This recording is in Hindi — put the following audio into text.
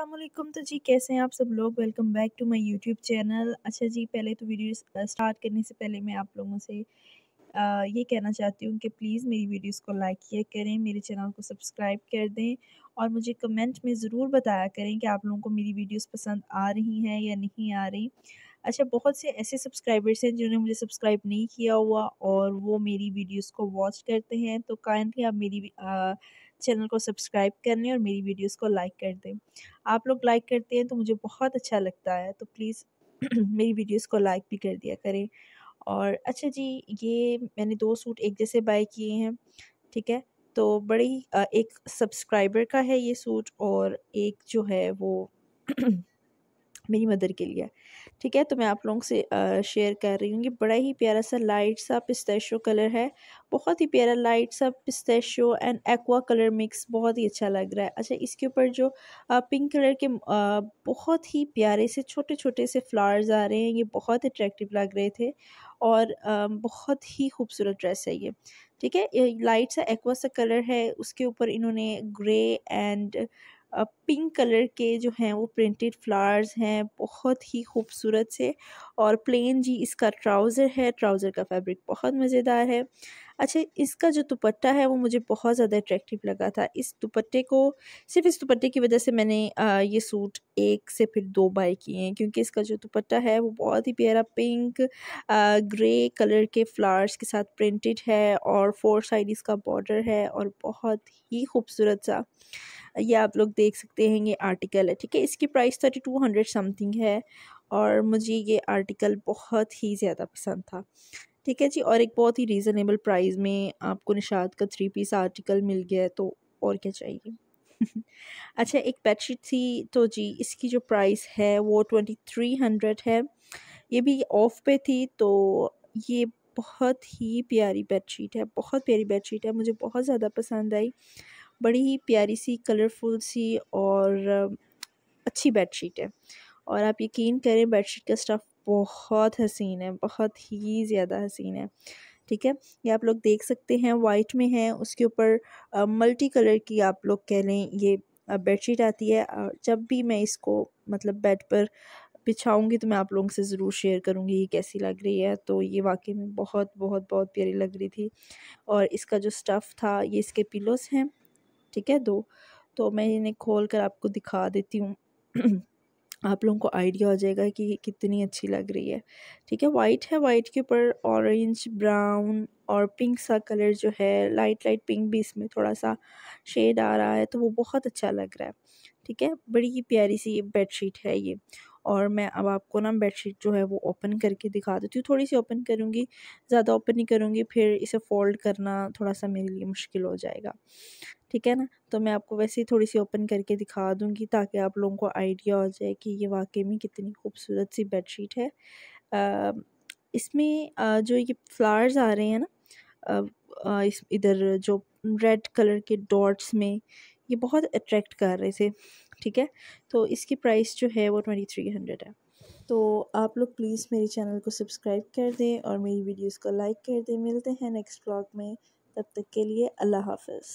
असलम तो जी कैसे हैं आप सब लोग welcome back to my YouTube channel अच्छा जी पहले तो वीडियो स्टार्ट करने से पहले मैं आप लोगों से आ, ये कहना चाहती हूँ कि प्लीज़ मेरी वीडियोस को लाइक किया करें मेरे चैनल को सब्सक्राइब कर दें और मुझे कमेंट में ज़रूर बताया करें कि आप लोगों को मेरी वीडियोस पसंद आ रही हैं या नहीं आ रही अच्छा बहुत से ऐसे सब्सक्राइबर्स हैं जिन्होंने मुझे सब्सक्राइब नहीं किया हुआ और वो मेरी वीडियोज़ को वॉच करते हैं तो काइंडली आप मेरी आ, चैनल को सब्सक्राइब कर लें और मेरी वीडियोस को लाइक कर दें आप लोग लाइक करते हैं तो मुझे बहुत अच्छा लगता है तो प्लीज़ मेरी वीडियोस को लाइक भी कर दिया करें और अच्छा जी ये मैंने दो सूट एक जैसे बाय किए हैं ठीक है तो बड़ी एक सब्सक्राइबर का है ये सूट और एक जो है वो मेरी मदर के लिए ठीक है तो मैं आप लोगों से शेयर कर रही हूँ ये बड़ा ही प्यारा सा लाइट सा पिस्तैशो कलर है बहुत ही प्यारा लाइट सा pistachio and aqua colour mix बहुत ही अच्छा लग रहा है अच्छा इसके ऊपर जो पिंक कलर के बहुत ही प्यारे से छोटे छोटे से फ्लावर्स आ रहे हैं ये बहुत अट्रैक्टिव लग रहे थे और बहुत ही खूबसूरत ड्रेस है ये ठीक है लाइट सा एक्वा सा कलर है उसके ऊपर इन्होंने ग्रे एंड पिंक कलर के जो हैं वो प्रिंटेड फ्लावर्स हैं बहुत ही खूबसूरत से और प्लेन जी इसका ट्राउज़र है ट्राउज़र का फैब्रिक बहुत मज़ेदार है अच्छा इसका जो दुपट्टा है वो मुझे बहुत ज़्यादा अट्रैक्टिव लगा था इस दुपट्टे को सिर्फ इस दुपट्टे की वजह से मैंने ये सूट एक से फिर दो बाय किए हैं क्योंकि इसका जो दुपट्टा है वो बहुत ही प्यारा पिंक आ, ग्रे कलर के फ्लावर्स के साथ प्रिंटेड है और फोर साइड इसका बॉर्डर है और बहुत ही खूबसूरत सा ये आप लोग देख सकते हैं ये आर्टिकल है ठीक है इसकी price thirty two hundred something है और मुझे ये आर्टिकल बहुत ही ज़्यादा पसंद था ठीक है जी और एक बहुत ही रीज़नेबल प्राइस में आपको निषाद का थ्री पीस आर्टिकल मिल गया है तो और क्या चाहिए अच्छा एक बेडशीट थी तो जी इसकी जो प्राइस है वो ट्वेंटी थ्री हंड्रेड है ये भी ऑफ पे थी तो ये बहुत ही प्यारी बेडशीट है बहुत प्यारी बेडशीट है मुझे बहुत ज़्यादा पसंद आई बड़ी ही प्यारी सी कलरफुल सी और अच्छी बेडशीट है और आप यकीन करें बेडशीट का स्टफ़ बहुत हसीन है बहुत ही ज़्यादा हसीन है ठीक है ये आप लोग देख सकते हैं वाइट में है उसके ऊपर मल्टी कलर की आप लोग कह लें ये बेडशीट आती है और जब भी मैं इसको मतलब बेड पर बिछाऊंगी तो मैं आप लोगों से ज़रूर शेयर करूंगी ये कैसी लग रही है तो ये वाकई में बहुत बहुत बहुत प्यारी लग रही थी और इसका जो स्टफ़ था ये इसके पिलोस हैं ठीक है दो तो मैं इन्हें खोल कर आपको दिखा देती हूँ आप लोगों को आइडिया हो जाएगा कि कितनी अच्छी लग रही है ठीक है वाइट है वाइट के ऊपर ऑरेंज ब्राउन और पिंक सा कलर जो है लाइट लाइट पिंक भी इसमें थोड़ा सा शेड आ रहा है तो वो बहुत अच्छा लग रहा है ठीक है बड़ी प्यारी सी बेडशीट है ये और मैं अब आपको ना बेडशीट जो है वो ओपन करके दिखा देती हूँ थोड़ी सी ओपन करूँगी ज़्यादा ओपन नहीं करूँगी फिर इसे फोल्ड करना थोड़ा सा मेरे लिए मुश्किल हो जाएगा ठीक है ना तो मैं आपको वैसे ही थोड़ी सी ओपन करके दिखा दूँगी ताकि आप लोगों को आइडिया हो जाए कि ये वाकई में कितनी खूबसूरत सी शीट है आ, इसमें आ, जो ये फ्लावर्स आ रहे हैं ना इस इधर जो रेड कलर के डॉट्स में ये बहुत अट्रैक्ट कर रहे थे ठीक है तो इसकी प्राइस जो है वो ट्वेंटी थ्री हंड्रेड है तो आप लोग प्लीज़ मेरे चैनल को सब्सक्राइब कर दें और मेरी वीडियोस को लाइक कर दें मिलते हैं नेक्स्ट ब्लॉग में तब तक के लिए अल्लाह हाफिज़